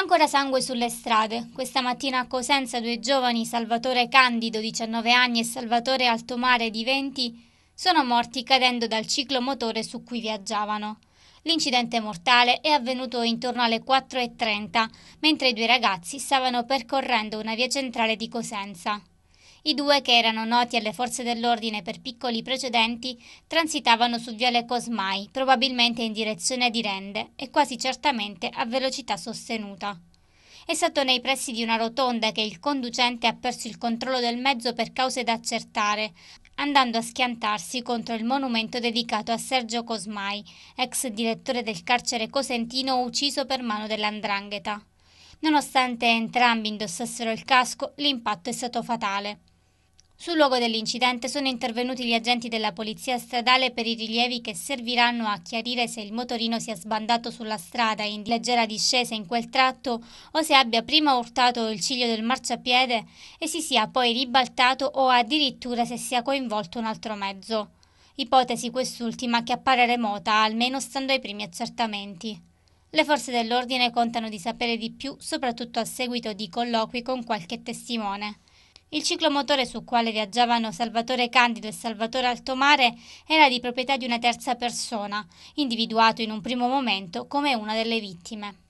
Ancora sangue sulle strade. Questa mattina a Cosenza due giovani, Salvatore Candido, 19 anni, e Salvatore Altomare, di 20, sono morti cadendo dal ciclomotore su cui viaggiavano. L'incidente mortale è avvenuto intorno alle 4.30, mentre i due ragazzi stavano percorrendo una via centrale di Cosenza. I due, che erano noti alle forze dell'ordine per piccoli precedenti, transitavano su Viale Cosmai, probabilmente in direzione di Rende e quasi certamente a velocità sostenuta. È stato nei pressi di una rotonda che il conducente ha perso il controllo del mezzo per cause da accertare, andando a schiantarsi contro il monumento dedicato a Sergio Cosmai, ex direttore del carcere cosentino ucciso per mano dell'andrangheta. Nonostante entrambi indossassero il casco, l'impatto è stato fatale. Sul luogo dell'incidente sono intervenuti gli agenti della polizia stradale per i rilievi che serviranno a chiarire se il motorino sia sbandato sulla strada in leggera discesa in quel tratto o se abbia prima urtato il ciglio del marciapiede e si sia poi ribaltato o addirittura se sia coinvolto un altro mezzo. Ipotesi quest'ultima che appare remota, almeno stando ai primi accertamenti. Le forze dell'ordine contano di sapere di più, soprattutto a seguito di colloqui con qualche testimone. Il ciclomotore sul quale viaggiavano Salvatore Candido e Salvatore Altomare era di proprietà di una terza persona, individuato in un primo momento come una delle vittime.